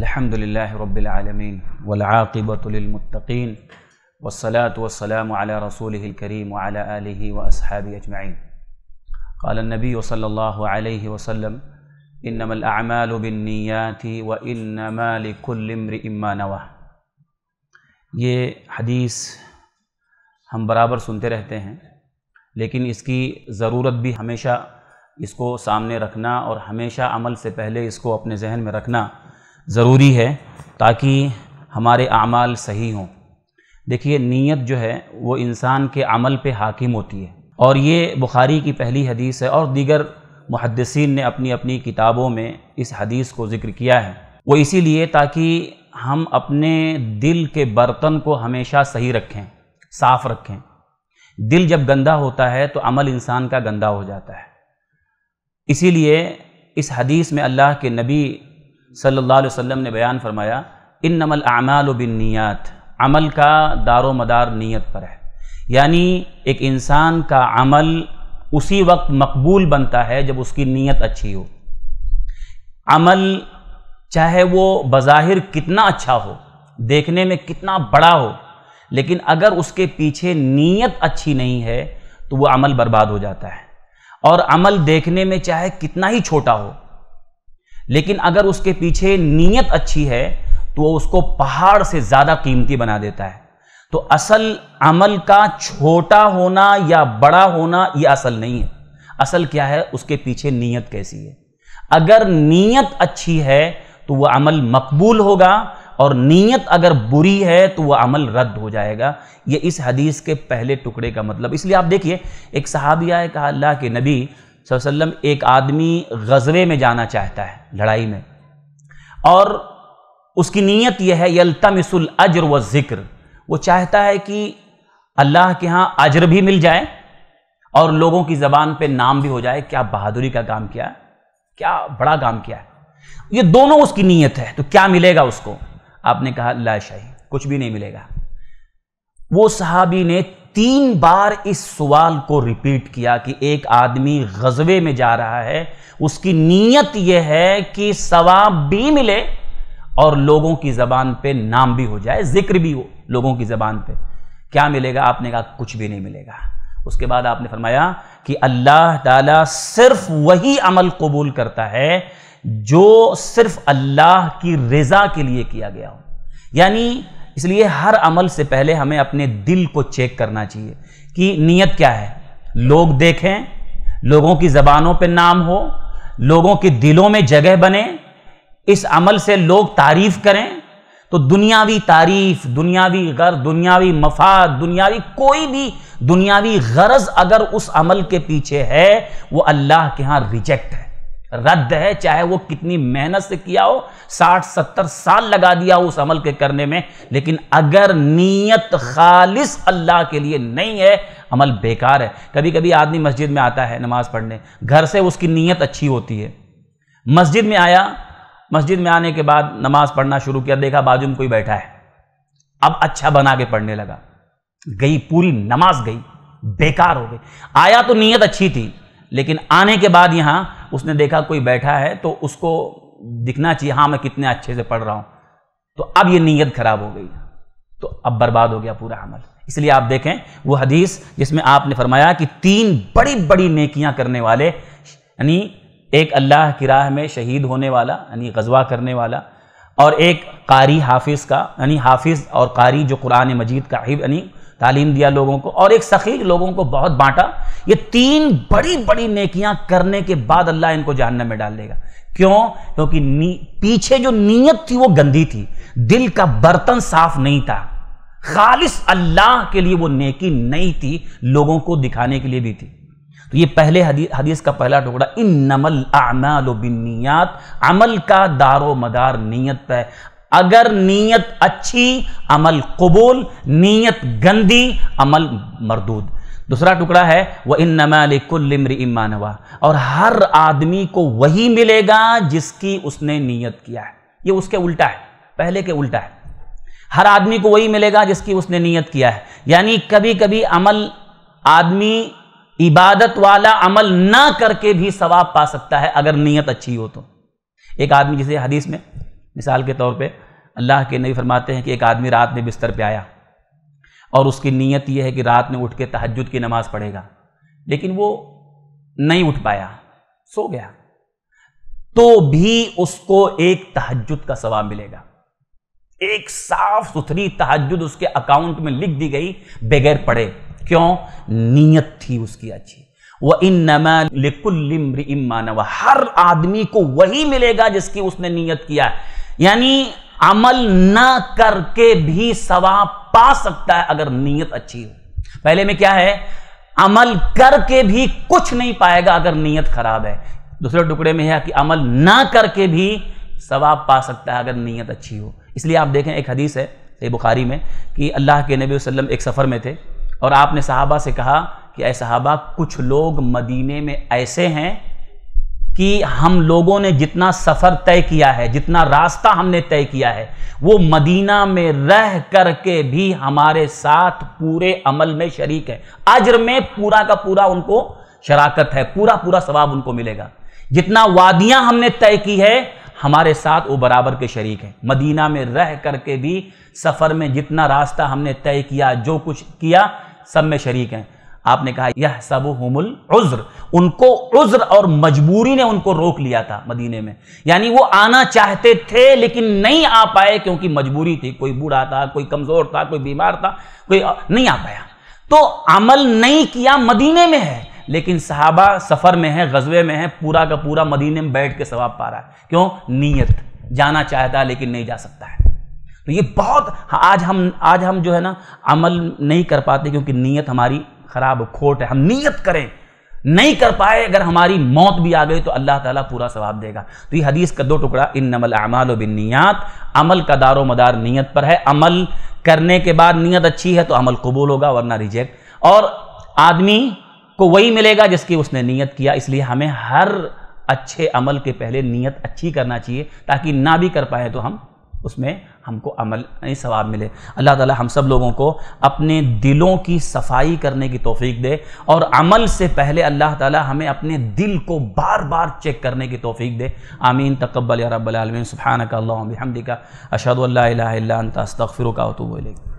الحمد لله رب العالمين والعاقبة للمتقين والصلاة والسلام على رسوله الكريم وعلى آله وأصحابه أجمعين قال النبي صلى الله عليه وسلم إنما الأعمال بالنيات وإنما لكل امرئ ما نوى ये हदीस हम बराबर सुनते रहते हैं लेकिन इसकी ज़रूरत भी हमेशा इसको सामने रखना और हमेशा अमल से पहले इसको अपने जहन में रखना ज़रूरी है ताकि हमारे अमाल सही हों देखिए नीयत जो है वो इंसान के अमल पे हाकिम होती है और ये बुखारी की पहली हदीस है और दीगर मुहदसिन ने अपनी अपनी किताबों में इस हदीस को ज़िक्र किया है वो इसीलिए ताकि हम अपने दिल के बर्तन को हमेशा सही रखें साफ़ रखें दिल जब गंदा होता है तो अमल इंसान का गंदा हो जाता है इसीलिए इस हदीस में अल्लाह के नबी सल्लल्लाहु अलैहि वसल्लम ने बयान फरमाया इन नमल अमाल बिन नीयत अमल का दारो मदार नीयत पर है यानी एक इंसान का अमल उसी वक्त मकबूल बनता है जब उसकी नीयत अच्छी हो अमल चाहे वो बज़ाहिर कितना अच्छा हो देखने में कितना बड़ा हो लेकिन अगर उसके पीछे नीयत अच्छी नहीं है तो वो अमल बर्बाद हो जाता है और अमल देखने में चाहे कितना ही छोटा हो लेकिन अगर उसके पीछे नीयत अच्छी है तो वो उसको पहाड़ से ज़्यादा कीमती बना देता है तो असल अमल का छोटा होना या बड़ा होना ये असल नहीं है असल क्या है उसके पीछे नीयत कैसी है अगर नीयत अच्छी है तो वह अमल मकबूल होगा और नीयत अगर बुरी है तो वह अमल रद्द हो जाएगा ये इस हदीस के पहले टुकड़े का मतलब इसलिए आप देखिए एक सहाबिया है कहा अल्लाह के नबी वसल्लम एक आदमी गजबे में जाना चाहता है लड़ाई में और उसकी नीयत यह है यलतमसुल अजर व ज़िक्र वो चाहता है कि अल्लाह के यहाँ अजर भी मिल जाए और लोगों की ज़बान पे नाम भी हो जाए क्या बहादुरी का काम किया है क्या बड़ा काम किया है ये दोनों उसकी नीयत है तो क्या मिलेगा उसको आपने कहा लाशाही कुछ भी नहीं मिलेगा वो सहाबी ने तीन बार इस सवाल को रिपीट किया कि एक आदमी गजबे में जा रहा है उसकी नीयत यह है कि सवाब भी मिले और लोगों की ज़बान पे नाम भी हो जाए जिक्र भी हो लोगों की ज़बान पे क्या मिलेगा आपने कहा कुछ भी नहीं मिलेगा उसके बाद आपने फरमाया कि अल्लाह ताला सिर्फ वही अमल कबूल करता है जो सिर्फ अल्लाह की रज़ा के लिए किया गया हो यानी इसलिए हर अमल से पहले हमें अपने दिल को चेक करना चाहिए कि नीयत क्या है लोग देखें लोगों की ज़बानों पर नाम हो लोगों के दिलों में जगह बने इस अमल से लोग तारीफ़ करें तो दुनियावी तारीफ दुनियावी गर दुनियावी मफाद दुनियावी कोई भी दुनियावी गरज अगर उस अमल के पीछे है वो अल्लाह के यहाँ रिजेक्ट है रद्द है चाहे वो कितनी मेहनत से किया हो साठ सत्तर साल लगा दिया हो उस अमल के करने में लेकिन अगर नीयत खालिस अल्लाह के लिए नहीं है अमल बेकार है कभी कभी आदमी मस्जिद में आता है नमाज पढ़ने घर से उसकी नीयत अच्छी होती है मस्जिद में आया मस्जिद में आने के बाद नमाज पढ़ना शुरू किया देखा बाजू में कोई बैठा है अब अच्छा बना के पढ़ने लगा गई पूरी नमाज गई बेकार हो गई आया तो नीयत अच्छी थी लेकिन आने के बाद यहां उसने देखा कोई बैठा है तो उसको दिखना चाहिए हाँ मैं कितने अच्छे से पढ़ रहा हूँ तो अब ये नीयत खराब हो गई तो अब बर्बाद हो गया पूरा अमल इसलिए आप देखें वो हदीस जिसमें आपने फरमाया कि तीन बड़ी बड़ी नेकियां करने वाले यानी एक अल्लाह की राह में शहीद होने वाला यानी गजवा करने वाला और एक कारी हाफिज़ का यानी हाफिज़ और कारी जो कुरान मजीद का यानी तालीम दिया लोगों को और एक सखी लोगों को बहुत बांटा ये तीन बड़ी बड़ी नेकियां करने के बाद अल्लाह इनको जानने में डाल देगा क्यों क्योंकि तो पीछे जो नीयत थी वो गंदी थी दिल का बर्तन साफ नहीं था खालिश अल्लाह के लिए वो नेकी नहीं थी लोगों को दिखाने के लिए भी थी तो ये पहले हदी, हदीस का पहला टुकड़ा इन नमल आमाल बिन्नीत अमल का दारो मदार नीयत है अगर नीयत अच्छी अमल कबूल नीयत गंदी अमल मरदूद दूसरा टुकड़ा है वह इन इमानवा और हर आदमी को वही मिलेगा जिसकी उसने नीयत किया है ये उसके उल्टा है पहले के उल्टा है हर आदमी को वही मिलेगा जिसकी उसने नीयत किया है यानी कभी कभी अमल आदमी इबादत वाला अमल ना करके भी सवाब पा सकता है अगर नीयत अच्छी हो तो एक आदमी जिसे हदीस में मिसाल के तौर पे अल्लाह के नबी फरमाते हैं कि एक आदमी रात में बिस्तर पे आया और उसकी नीयत यह है कि रात में उठ के तहजद की नमाज़ पढ़ेगा लेकिन वो नहीं उठ पाया सो गया तो भी उसको एक तहजद का सवाब मिलेगा एक साफ सुथरी तहजद उसके अकाउंट में लिख दी गई बगैर पढ़े क्यों नीयत थी उसकी अच्छी वह इन नमालिम्र इमान हर आदमी को वही मिलेगा जिसकी उसने नीयत किया यानी अमल ना करके भी सवाब पा सकता है अगर नीयत अच्छी हो पहले में क्या है अमल करके भी कुछ नहीं पाएगा अगर नीयत खराब है दूसरे टुकड़े में है कि अमल ना करके भी सवाब पा सकता है अगर नीयत अच्छी हो इसलिए आप देखें एक हदीस है सही बुखारी में कि अल्लाह के नबी वसल्लम एक सफ़र में थे और आपने सहाबा से कहा कि ऐ सहाबा कुछ लोग मदीने में ऐसे हैं कि हम लोगों ने जितना सफ़र तय किया है जितना रास्ता हमने तय किया है वो मदीना में रह कर के भी हमारे साथ पूरे अमल में शरीक है अजर में पूरा का पूरा उनको शराकत है पूरा पूरा सवाब उनको मिलेगा जितना वादियां हमने तय की है हमारे साथ वो बराबर के शरीक हैं मदीना में रह करके भी सफ़र में जितना रास्ता हमने तय किया जो कुछ किया सब में शरीक हैं आपने कहा यह सब हुमुल उज्र उनको उज्र और मजबूरी ने उनको रोक लिया था मदीने में यानी वो आना चाहते थे लेकिन नहीं आ पाए क्योंकि मजबूरी थी कोई बूढ़ा था कोई कमज़ोर था कोई बीमार था कोई नहीं आ पाया तो अमल नहीं किया मदीने में है लेकिन सहाबा सफ़र में है गजबे में है पूरा का पूरा मदीने में बैठ के सवाब पा रहा है क्यों नीयत जाना चाहता है लेकिन नहीं जा सकता है तो ये बहुत हाँ, आज हम आज हम जो है ना अमल नहीं कर पाते क्योंकि नीयत हमारी खराब खोट है हम नीयत करें नहीं कर पाए अगर हमारी मौत भी आ गई तो अल्लाह ताला पूरा सवाब देगा तो ये हदीस का दो टुकड़ा इन नमल अमाल बिन नियात अमल का दारो मदार नीयत पर है अमल करने के बाद नीयत अच्छी है तो अमल कबूल होगा वरना रिजेक्ट और आदमी को वही मिलेगा जिसकी उसने नीयत किया इसलिए हमें हर अच्छे अमल के पहले नीयत अच्छी करना चाहिए ताकि ना भी कर पाए तो हम उसमें हमको अमल सवाब मिले अल्लाह ताला हम सब लोगों को अपने दिलों की सफाई करने की तोफ़ी दे और अमल से पहले अल्लाह ताला हमें अपने दिल को बार बार चेक करने की तोफ़ी दे आमीन तकबल रबालमीन सुबहानक हमदिका अशद अल्ला तस्तफ़िर का